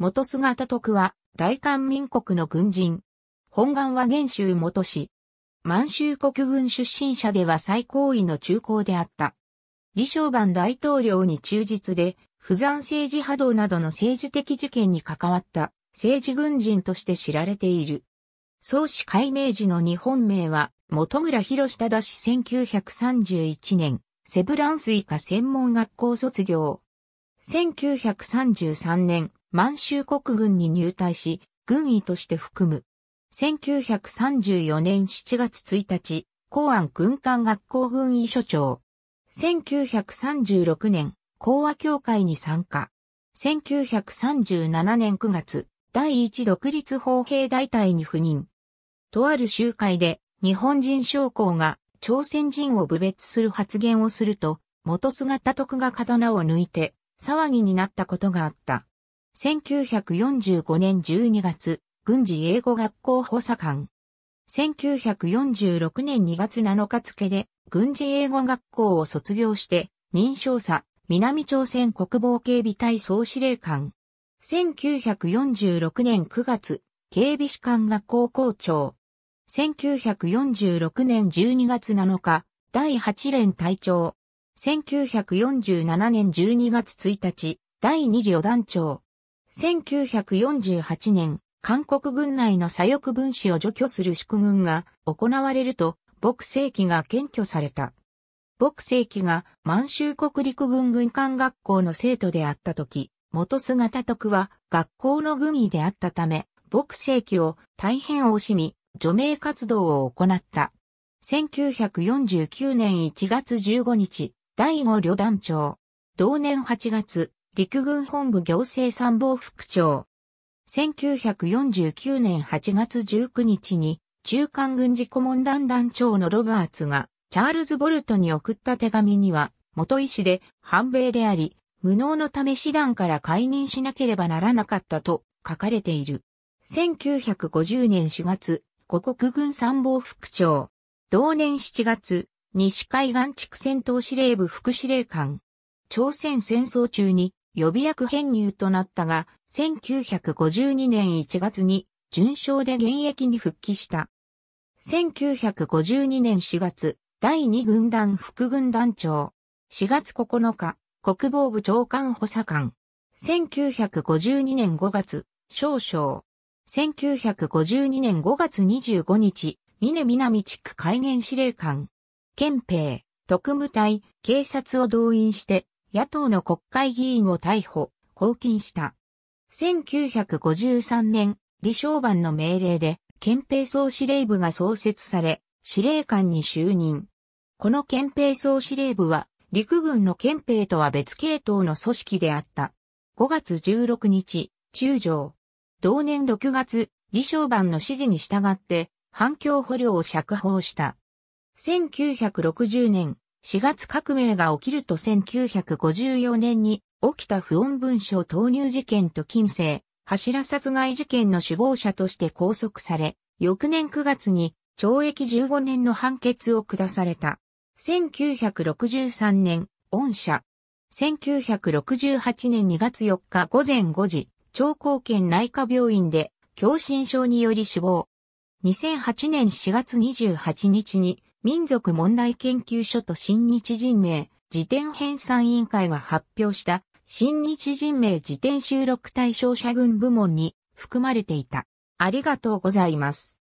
元姿徳は、大韓民国の軍人。本願は元州元氏。満州国軍出身者では最高位の中高であった。李承晩大統領に忠実で、不山政治波動などの政治的事件に関わった政治軍人として知られている。創始改名時の日本名は、元村博忠氏1931年、セブランス医科専門学校卒業。1933年、満州国軍に入隊し、軍医として含む。1934年7月1日、公安軍艦学校軍医所長。1936年、講和協会に参加。1937年9月、第一独立法兵大隊に赴任。とある集会で、日本人将校が朝鮮人を侮蔑する発言をすると、元姿徳が刀を抜いて騒ぎになったことがあった。1945年12月、軍事英語学校補佐官。1946年2月7日付で、軍事英語学校を卒業して、認証者、南朝鮮国防警備隊総司令官。1946年9月、警備士官学校校長。1946年12月7日、第8連隊長。1947年12月1日、第2予団長。1948年、韓国軍内の左翼分子を除去する祝軍が行われると、牧政機が検挙された。牧政機が満州国陸軍軍艦学校の生徒であった時、元姿徳は学校の軍医であったため、牧政機を大変惜しみ、除名活動を行った。1949年1月15日、第5旅団長。同年8月、陸軍本部行政参謀副長。1949年8月19日に、中間軍事顧問団団長のロバーツが、チャールズ・ボルトに送った手紙には、元医師で、反米であり、無能のため師団から解任しなければならなかったと書かれている。1950年4月、五国軍参謀副長。同年7月、西海岸地区戦闘司令部副司令官。朝鮮戦争中に予備役編入となったが、1952年1月に、順将で現役に復帰した。1952年4月、第2軍団副軍団長。4月9日、国防部長官補佐官。1952年5月、少将。1952年5月25日、峰南地区海軍司令官。憲兵、特務隊、警察を動員して、野党の国会議員を逮捕、拘禁した。1953年、李承晩の命令で、憲兵総司令部が創設され、司令官に就任。この憲兵総司令部は、陸軍の憲兵とは別系統の組織であった。5月16日、中将。同年6月、李承晩の指示に従って、反共捕虜を釈放した。1960年、4月革命が起きると1954年に起きた不穏文書投入事件と金星、柱殺害事件の首謀者として拘束され、翌年9月に懲役15年の判決を下された。1963年、恩赦。1968年2月4日午前5時、長江県内科病院で、狭心症により死亡。2008年4月28日に、民族問題研究所と新日人名辞典編纂委員会が発表した新日人名辞典収録対象者群部門に含まれていた。ありがとうございます。